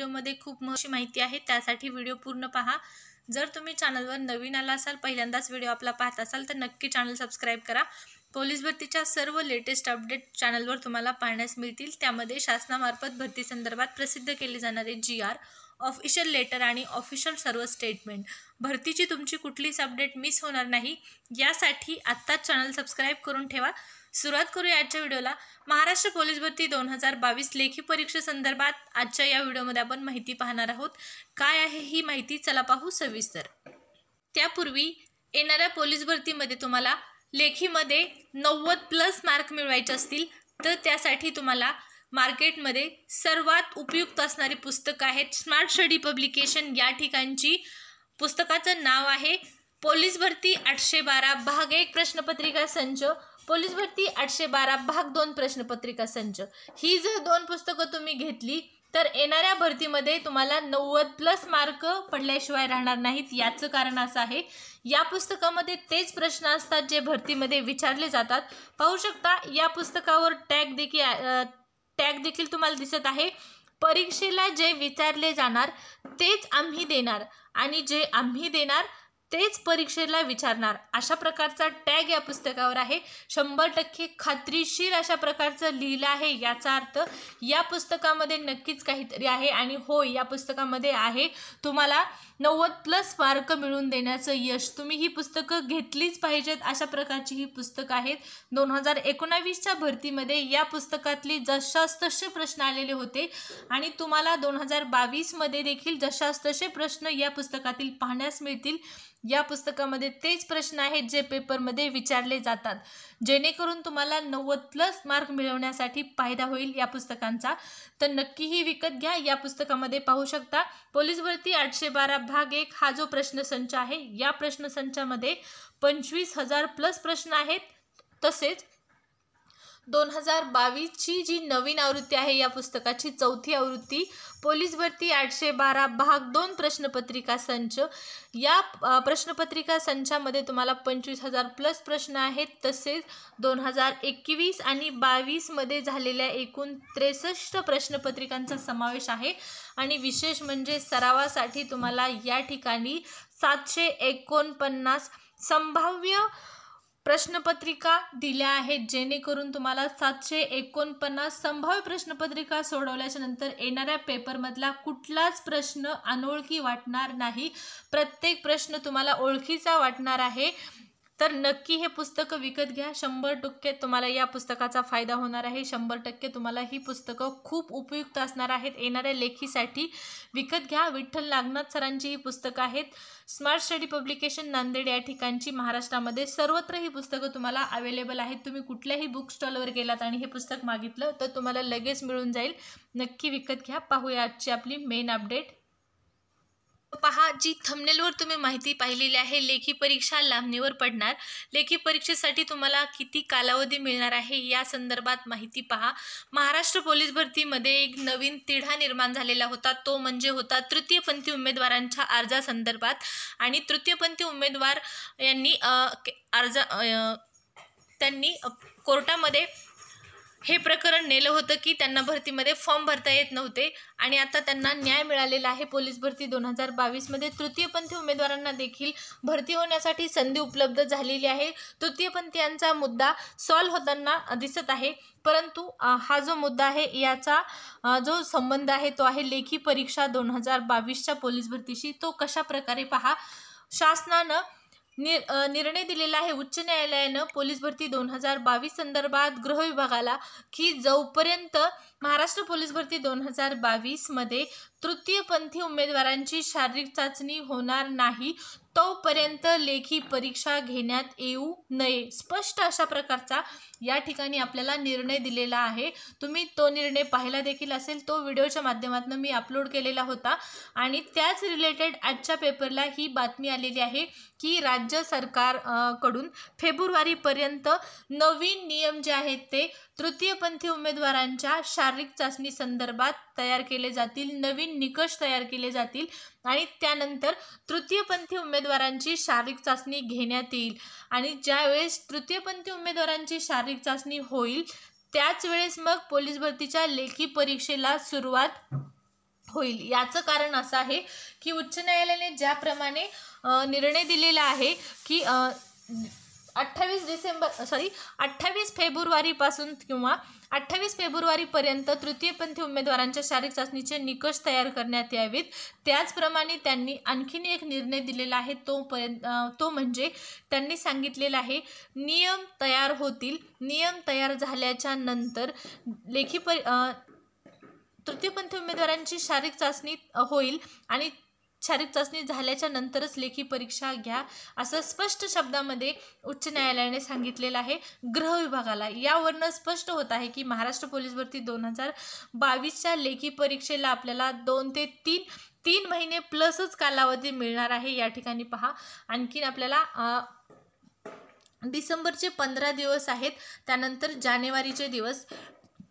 व्हिडिओमध्ये खूप महत्वाची माहिती आहे त्यासाठी व्हिडिओ पूर्ण पहा जर तुम्ही चॅनलवर नवीन आला असाल पहिल्यांदाच व्हिडिओ आपला पाहत असाल तर नक्की चॅनल सबस्क्राईब करा पोलीस भरतीच्या सर्व लेटेस्ट अपडेट चॅनलवर तुम्हाला पाहण्यास मिळतील त्यामध्ये शासनामार्फत भरतीसंदर्भात प्रसिद्ध केले जाणारे जी आर ऑफिशियल लेटर आणि ऑफिशियल सर्व स्टेटमेंट भरतीची तुमची कुठलीच अपडेट मिस होणार नाही यासाठी आत्ताच चॅनल सबस्क्राईब करून ठेवा सुरुवात करूया आजच्या व्हिडिओला महाराष्ट्र पोलीस भरती दोन हजार बावीस लेखी परीक्षेसंदर्भात आजच्या या व्हिडिओमध्ये आपण माहिती पाहणार आहोत काय आहे ही माहिती चला पाहू सविस्तर त्यापूर्वी येणाऱ्या पोलीस भरतीमध्ये तुम्हाला लेखीमध्ये नव्वद प्लस मार्क मिळवायचे असतील तर त्यासाठी तुम्हाला मार्केटमध्ये सर्वात उपयुक्त असणारी पुस्तकं आहेत स्मार्ट स्टडी पब्लिकेशन या ठिकाणची पुस्तकाचं नाव आहे पोलीस भरती आठशे बारा भाग एक प्रश्नपत्रिका संच पोलीस भरती आठशे बारा भाग दोन प्रश्नपत्रिका संच ही जर दोन पुस्तकं तुम्ही घेतली तर येणाऱ्या भरतीमध्ये तुम्हाला नव्वद प्लस मार्क पडल्याशिवाय राहणार नाहीत याचं कारण असं आहे या पुस्तकामध्ये तेच प्रश्न असतात जे भरतीमध्ये विचारले जातात पाहू शकता या पुस्तकावर टॅग देखील टॅग देखील तुम्हाला दिसत आहे परीक्षेला जे विचारले जाणार तेच आम्ही देणार आणि जे आम्ही देणार तेच परीक्षेला विचारणार अशा प्रकारचा टॅग या पुस्तकावर आहे शंभर टक्के खात्रीशीर अशा प्रकारचं लिहिलं आहे याचा अर्थ या पुस्तकामध्ये नक्कीच काहीतरी आहे आणि होय या पुस्तकामध्ये आहे तुम्हाला नव्वद प्लस मार्क मिळून देण्याचं यश तुम्ही ही पुस्तकं घेतलीच पाहिजेत अशा प्रकारची ही पुस्तकं आहेत दोन हजार एकोणावीसच्या भरतीमध्ये या पुस्तकातले जशास तसे प्रश्न आलेले होते आणि तुम्हाला दोन हजार बावीसमध्ये देखील जशास तसे प्रश्न या पुस्तकातील पाहण्यास मिळतील या पुस्तकामध्ये तेच प्रश्न आहेत जे पेपरमध्ये विचारले जातात जेणेकरून तुम्हाला नव्वद प्लस मार्क मिळवण्यासाठी फायदा होईल या पुस्तकांचा तर नक्कीही विकत घ्या या पुस्तकामध्ये पाहू शकता पोलीस भरती आठशे बारा भाग एक हा जो प्रश्नसंच आहे या प्रश्नसंचामध्ये पंचवीस हजार प्लस प्रश्न आहेत तसेच दोन हजार बावीसची जी नवीन आवृत्ती आहे या पुस्तकाची चौथी आवृत्ती पोलीस भरती आठशे बारा भाग दोन प्रश्नपत्रिका संच या प्रश्नपत्रिका संचामध्ये तुम्हाला पंचवीस हजार प्लस प्रश्न आहेत तसेच दोन हजार एकवीस आणि बावीसमध्ये झालेल्या एकूण त्रेसष्ट प्रश्नपत्रिकांचा समावेश आहे आणि विशेष म्हणजे सरावासाठी तुम्हाला या ठिकाणी सातशे एकोणपन्नास संभाव्य प्रश्नपत्रिका दिल्या आहेत जेणेकरून तुम्हाला सातशे एकोणपन्नास संभाव्य प्रश्नपत्रिका सोडवल्याच्या नंतर येणाऱ्या पेपरमधला कुठलाच प्रश्न अनोळखी वाटणार नाही प्रत्येक प्रश्न तुम्हाला ओळखीचा वाटणार आहे तर नक्की हे पुस्तकं विकत घ्या शंभर टक्के तुम्हाला या पुस्तकाचा फायदा होणार आहे शंभर टक्के तुम्हाला ही पुस्तकं खूप उपयुक्त असणार आहेत येणाऱ्या लेखीसाठी विकत घ्या विठ्ठल नागनाथ सरांची ही पुस्तकं आहेत स्मार्ट स्टडी पब्लिकेशन नांदेड या ठिकाणची महाराष्ट्रामध्ये सर्वत्र ही पुस्तकं तुम्हाला अवेलेबल आहेत तुम्ही कुठल्याही बुक स्टॉलवर गेलात आणि हे पुस्तक मागितलं तर तुम्हाला लगेच मिळून जाईल नक्की विकत घ्या पाहूया आजची आपली मेन अपडेट पहा जी थमनेलवर तुम्ही माहिती पाहिलेली आहे लेखी परीक्षा लांबणीवर पडणार लेखी परीक्षेसाठी तुम्हाला किती कालावधी मिळणार आहे या संदर्भात माहिती पहा महाराष्ट्र पोलीस भरतीमध्ये एक नवीन तिढा निर्माण झालेला होता तो म्हणजे होता तृतीयपंथी उमेदवारांच्या अर्जासंदर्भात आणि तृतीयपंथी उमेदवार यांनी अर्ज त्यांनी कोर्टामध्ये हे प्रकरण नेलं होतं की त्यांना भरतीमध्ये फॉर्म भरता येत नव्हते आणि आता त्यांना न्याय मिळालेला आहे पोलीस भरती दोन हजार बावीसमध्ये तृतीयपंथी उमेदवारांना देखील भरती होण्यासाठी संधी उपलब्ध झालेली आहे तृतीयपंथीयांचा मुद्दा सॉल्व्ह होताना दिसत आहे परंतु हा जो मुद्दा आहे याचा जो संबंध आहे तो आहे लेखी परीक्षा दोन हजार बावीसच्या पोलीस भरतीशी तो कशा प्रकारे पहा शासनानं निर्णय दिलेला आहे उच्च न्यायालयानं पोलीस भरती दोन हजार बावीस संदर्भात गृह विभागाला की जोपर्यंत महाराष्ट्र पोलीस भरती दोन हजार बावीसमध्ये तृतीयपंथी उमेदवारांची शारीरिक चाचणी होणार नाही तोपर्यंत लेखी परीक्षा घेण्यात येऊ नये स्पष्ट अशा प्रकारचा या ठिकाणी आपल्याला निर्णय दिलेला आहे तुम्ही तो निर्णय पाहिला देखील असेल तो व्हिडिओच्या माध्यमातून मी अपलोड केलेला होता आणि त्याच रिलेटेड आजच्या पेपरला ही बातमी आलेली आहे की राज्य सरकारकडून फेब्रुवारीपर्यंत नवीन नियम जे आहेत ते तृतीयपंथी उमेदवारांच्या शारीरिक चाचणी संदर्भात तयार केले जातील नवीन निकष तयार केले जातील आणि त्यानंतर तृतीयपंथी उमेदवारांची शारीरिक चाचणी घेण्यात येईल आणि ज्यावेळेस तृतीयपंथी उमेदवारांची शारीरिक चाचणी होईल त्याच वेळेस मग पोलीस भरतीच्या लेखी परीक्षेला सुरुवात होईल याचं कारण असं आहे की उच्च न्यायालयाने ज्याप्रमाणे निर्णय दिलेला आहे की अठ्ठावीस डिसेंबर सॉरी अठ्ठावीस फेब्रुवारीपासून किंवा अठ्ठावीस फेब्रुवारीपर्यंत तृतीयपंथी उमेदवारांच्या शारीरिक चाचणीचे निकष तयार करण्यात यावेत त्याचप्रमाणे त्यांनी आणखीन एक निर्णय दिलेला आहे तोपर्यंत तो म्हणजे त्यांनी सांगितलेला आहे नियम तयार होतील नियम तयार झाल्याच्या नंतर लेखी पर तृतीयपंथी उमेदवारांची शारीरिक चाचणी होईल आणि शारीरिक चाचणी झाल्याच्या नंतरच लेखी परीक्षा घ्या असं स्पष्ट शब्दामध्ये उच्च न्यायालयाने सांगितलेलं आहे गृह विभागाला यावरनं स्पष्ट होत आहे की महाराष्ट्र पोलीस भरती दोन हजार बावीसच्या लेखी परीक्षेला आपल्याला दोन ते तीन तीन महिने प्लसच कालावधी मिळणार आहे या ठिकाणी पहा आणखीन आपल्याला डिसेंबरचे पंधरा दिवस आहेत त्यानंतर जानेवारीचे दिवस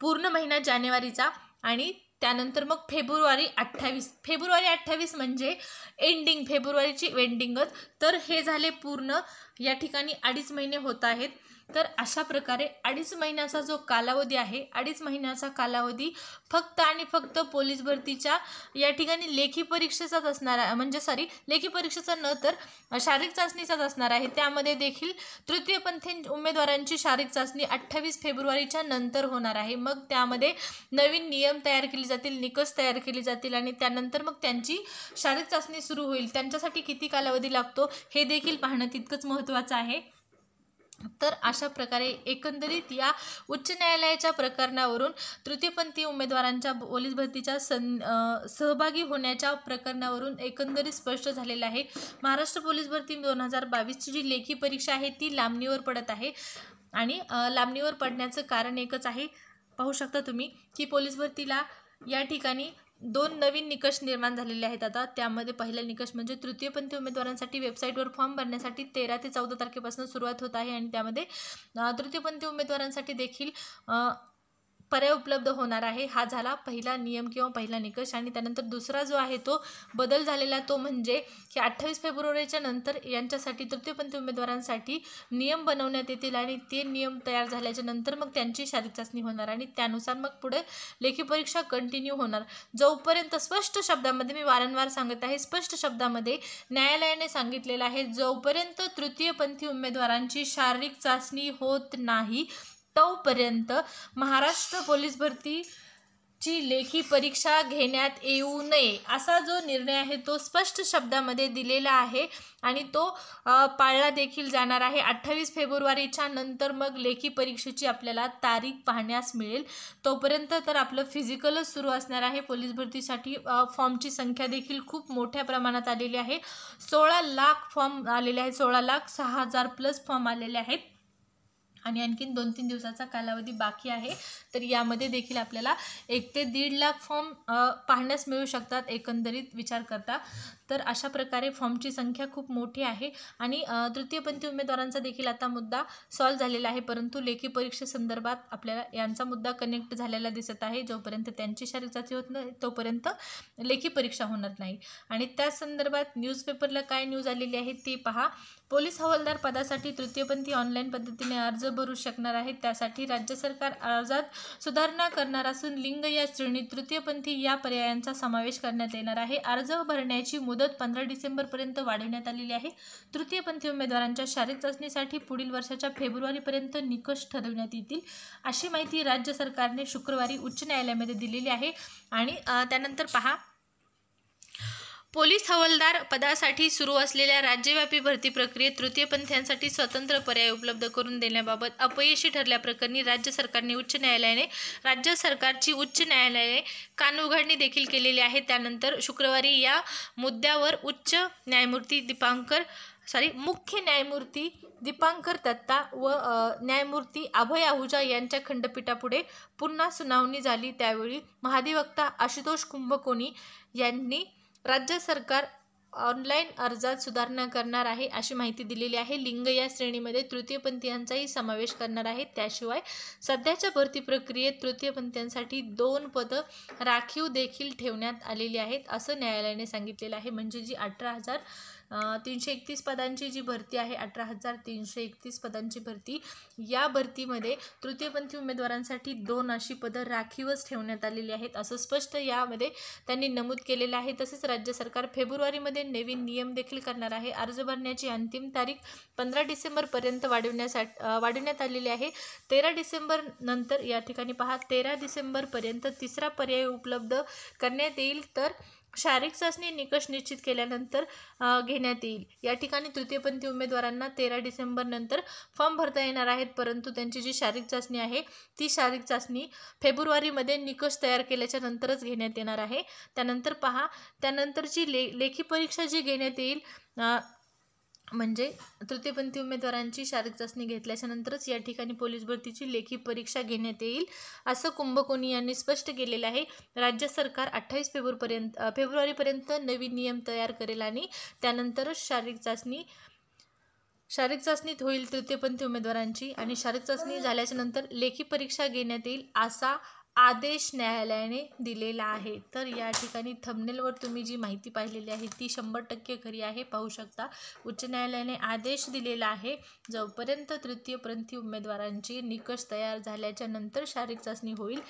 पूर्ण महिना जानेवारीचा आणि त्यानंतर मग फेब्रुवारी अठ्ठावीस फेब्रुवारी अठ्ठावीस म्हणजे एंडिंग फेब्रुवारीची एंडिंगच तर हे झाले पूर्ण या ठिकाणी अडीच महिने होत आहेत तर अशा प्रकारे अडीच महिन्याचा जो कालावधी आहे अडीच महिन्याचा कालावधी फक्त आणि फक्त पोलीस भरतीच्या या ठिकाणी लेखी परीक्षेचाच असणार आहे म्हणजे सॉरी लेखी परीक्षेचा न तर शारीरिक चाचणीचाच असणार आहे त्यामध्ये देखील तृतीयपंथी उमेदवारांची शारीरिक चाचणी अठ्ठावीस फेब्रुवारीच्या नंतर होणार आहे मग त्यामध्ये नवीन नियम तयार केले जातील निकष तयार केले जातील आणि त्यानंतर मग त्यांची शारीरिक चाचणी सुरू होईल त्यांच्यासाठी किती कालावधी लागतो हे देखील पाहणं तितकंच महत्त्वाचं आहे तर अशा प्रकारे एकंदरीत या उच्च न्यायालयाच्या प्रकरणावरून तृतीयपंथी उमेदवारांच्या पोलीस भरतीच्या सं सहभागी होण्याच्या प्रकरणावरून एकंदरीत स्पष्ट झालेलं आहे महाराष्ट्र पोलीस भरती दोन हजार बावीसची जी लेखी परीक्षा आहे ती लांबणीवर पडत आहे आणि लांबणीवर पडण्याचं कारण एकच आहे पाहू शकता तुम्ही की पोलीस भरतीला या ठिकाणी दोन नवीन निकष निर्माण झालेले आहेत आता त्यामध्ये पहिला निकष म्हणजे तृतीयपंथी उमेदवारांसाठी वेबसाईटवर फॉर्म भरण्यासाठी तेरा ते चौदा तारखेपासून सुरुवात होत आहे आणि त्यामध्ये तृतीयपंथी उमेदवारांसाठी देखील पर्याय उपलब्ध होणार आहे हा झाला पहिला नियम किंवा पहिला निकष आणि त्यानंतर दुसरा जो आहे तो बदल झालेला तो म्हणजे की अठ्ठावीस फेब्रुवारीच्या नंतर यांच्यासाठी तृतीयपंथी उमेदवारांसाठी नियम बनवण्यात येतील आणि ते नियम तयार झाल्याच्या नंतर मग त्यांची शारीरिक चाचणी होणार आणि त्यानुसार मग पुढे लेखी परीक्षा कंटिन्यू होणार जोपर्यंत स्पष्ट शब्दामध्ये मी वारंवार सांगत आहे स्पष्ट शब्दामध्ये न्यायालयाने सांगितलेलं आहे जोपर्यंत तृतीयपंथी उमेदवारांची शारीरिक चाचणी होत नाही तोपर्यंत महाराष्ट्र पोलीस भरती ची लेखी परीक्षा घेण्यात येऊ नये असा जो निर्णय आहे तो स्पष्ट शब्दामध्ये दिलेला आहे आणि तो पाळला देखील जाणार आहे अठ्ठावीस फेब्रुवारीच्या नंतर मग लेखी परीक्षेची आपल्याला तारीख पाहण्यास मिळेल तोपर्यंत तर आपलं फिजिकलच सुरू असणार आहे पोलीस भरतीसाठी फॉर्मची संख्या देखील खूप मोठ्या प्रमाणात आलेली आहे सोळा लाख फॉर्म आलेले आहेत सोळा लाख सहा हजार प्लस फॉर्म आलेले आहेत आणि आणखीन दोन तीन दिवसाचा कालावधी बाकी आहे तर यामध्ये देखील आपल्याला एक ते दीड लाख फॉर्म पाहण्यास मिळू शकतात एकंदरीत विचार करता तर अशा प्रकारे फॉर्मची संख्या खूप मोठी आहे आणि तृतीयपंथी उमेदवारांचा देखील आता मुद्दा सॉल्व झालेला आहे परंतु लेखी परीक्षेसंदर्भात आपल्याला यांचा मुद्दा कनेक्ट झालेला दिसत आहे जोपर्यंत त्यांची शारीरिक होत नाही तोपर्यंत लेखी परीक्षा होणार नाही आणि त्या संदर्भात न्यूजपेपरला काय न्यूज आलेली आहे ती पहा पोलीस हवालदार पदासाठी तृतीयपंथी ऑनलाईन पद्धतीने अर्ज भरू शकणार आहेत त्यासाठी राज्य सरकार अर्जात सुधारणा करणार असून लिंग या श्रेणीत तृतीयपंथी या पर्यायांचा समावेश करण्यात येणार आहे अर्ज भरण्याची मुदत पंधरा डिसेंबरपर्यंत वाढवण्यात आलेली आहे तृतीयपंथी उमेदवारांच्या शारीरिक चाचणीसाठी पुढील वर्षाच्या फेब्रुवारीपर्यंत निकष ठरवण्यात येतील अशी माहिती राज्य सरकारने शुक्रवारी उच्च न्यायालयामध्ये दिलेली आहे आणि त्यानंतर पहा पोलीस हवालदार पदासाठी सुरू असलेल्या राज्यव्यापी भरती प्रक्रियेत पंथ्यांसाठी स्वतंत्र पर्याय उपलब्ध करून देण्याबाबत अपयशी ठरल्याप्रकरणी राज्य सरकारने उच्च न्यायालयाने राज्य सरकारची उच्च न्यायालयाने कानउघाडणी देखील केलेली आहे त्यानंतर शुक्रवारी या मुद्द्यावर उच्च न्यायमूर्ती दीपांकर सॉरी मुख्य न्यायमूर्ती दीपांकर दत्ता व न्यायमूर्ती अभय आहुजा यांच्या खंडपीठापुढे पुन्हा सुनावणी झाली त्यावेळी महाधिवक्ता आशुतोष कुंभकोणी यांनी राज्य सरकार ऑनलाईन अर्जात सुधारणा करणार आहे अशी माहिती दिलेली आहे लिंग या श्रेणीमध्ये तृतीयपंथीयांचाही समावेश करणार आहे त्याशिवाय सध्याच्या भरती प्रक्रियेत तृतीयपंथीयांसाठी दोन पदं राखीव देखील ठेवण्यात आलेली आहेत असं न्यायालयाने सांगितलेलं आहे म्हणजे जी अठरा हजार तीनशे एकतीस पदांची जी भरती आहे अठरा हजार तीनशे एकतीस पदांची भरती या भरतीमध्ये तृतीयपंथी उमेदवारांसाठी दोन अशी पदं राखीवच ठेवण्यात आलेली आहेत असं स्पष्ट यामध्ये त्यांनी नमूद केलेलं आहे तसेच राज्य सरकार फेब्रुवारीमध्ये नवीन नियम देखील करणार आहे अर्ज भरण्याची अंतिम तारीख पंधरा डिसेंबरपर्यंत वाढवण्यासाठी वाढवण्यात आलेली आहे तेरा डिसेंबर नंतर या ठिकाणी पहा तेरा डिसेंबरपर्यंत तिसरा पर्याय उपलब्ध करण्यात येईल तर शारीरिक चाचणी निकष निश्चित केल्यानंतर घेण्यात येईल या ठिकाणी तृतीयपंथी उमेदवारांना तेरा डिसेंबरनंतर फॉर्म भरता येणार आहेत परंतु त्यांची जी शारीरिक चाचणी आहे ती शारीरिक चाचणी फेब्रुवारीमध्ये निकष तयार केल्याच्या नंतरच घेण्यात येणार आहे त्यानंतर पहा त्यानंतरची ले लेखी परीक्षा जी घेण्यात येईल म्हणजे तृतीयपंथी उमेदवारांची शारीरिक चाचणी घेतल्याच्या नंतरच या ठिकाणी पोलीस भरतीची लेखी परीक्षा घेण्यात येईल असं कुंभकोणी यांनी स्पष्ट केलेलं आहे राज्य सरकार अठ्ठावीस फेब्रुवारीपर्यंत फेब्रुवारीपर्यंत नवीन नियम तयार करेल आणि त्यानंतरच शारीरिक चाचणी शारीरिक चाचणीत होईल तृतीयपंथी उमेदवारांची आणि शारीरिक चाचणी झाल्याच्या नंतर लेखी परीक्षा घेण्यात येईल असा आदेश न्यायालयाने दिलेला आहे तर या ठिकाणी थमनेलवर तुम्ही जी माहिती पाहिलेली आहे ती शंभर टक्के खरी आहे पाहू शकता उच्च न्यायालयाने आदेश दिलेला आहे जोपर्यंत तृतीयपंथी उमेदवारांची निकष तयार झाल्याच्या नंतर शारीरिक चाचणी होईल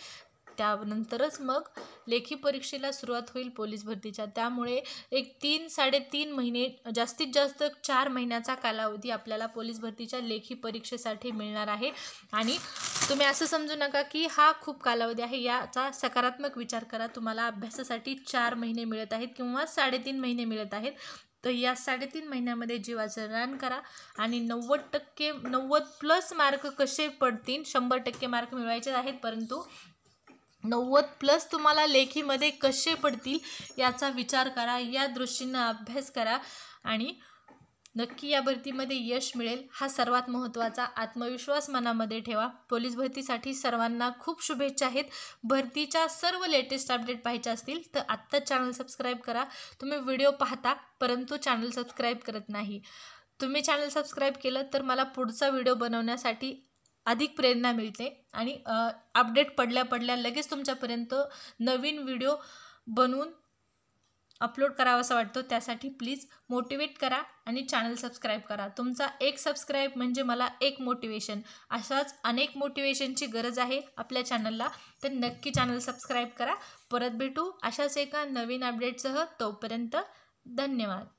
त्यानंतरच मग लेखी परीक्षेला सुरुवात होईल पोलीस भरतीच्या त्यामुळे एक तीन साडेतीन महिने जास्तीत जास्त चार महिन्याचा कालावधी आपल्याला पोलीस भरतीच्या लेखी परीक्षेसाठी मिळणार आहे आणि तुम्ही असं समजू नका की हा खूप कालावधी आहे याचा सकारात्मक विचार करा तुम्हाला अभ्यासासाठी चार महिने मिळत आहेत किंवा साडेतीन महिने मिळत आहेत तर या साडेतीन महिन्यामध्ये जीवाचं रान करा आणि नव्वद टक्के नव्वद प्लस मार्क कसे पडतील शंभर टक्के मार्क मिळवायचे आहेत परंतु नव्वद प्लस तुम्हाला लेखीमध्ये कसे पडतील याचा विचार करा या दृष्टीनं अभ्यास करा आणि नक्की या भरतीमध्ये यश मिळेल हा सर्वात महत्त्वाचा आत्मविश्वास मनामध्ये ठेवा पोलीस भरतीसाठी सर्वांना खूप शुभेच्छा आहेत भरतीच्या सर्व लेटेस्ट अपडेट पाहायच्या असतील तर आत्ताच चॅनल सबस्क्राईब करा तुम्ही व्हिडिओ पाहता परंतु चॅनल सबस्क्राईब करत नाही तुम्ही चॅनल सबस्क्राईब केलं तर मला पुढचा व्हिडिओ बनवण्यासाठी अधिक प्रेरणा मिळते आणि अपडेट पडल्या पडल्या लगेच तुमच्यापर्यंत नवीन व्हिडिओ बनवून अपलोड करावासा वाटतो त्यासाठी प्लीज मोटिवेट करा आणि चॅनल सबस्क्राईब करा तुमचा एक सबस्क्राईब म्हणजे मला एक मोटिवेशन अशाच अनेक मोटिवेशनची गरज आहे आपल्या चॅनलला तर नक्की चॅनल सबस्क्राईब करा परत भेटू अशाच एका नवीन अपडेटसह तोपर्यंत धन्यवाद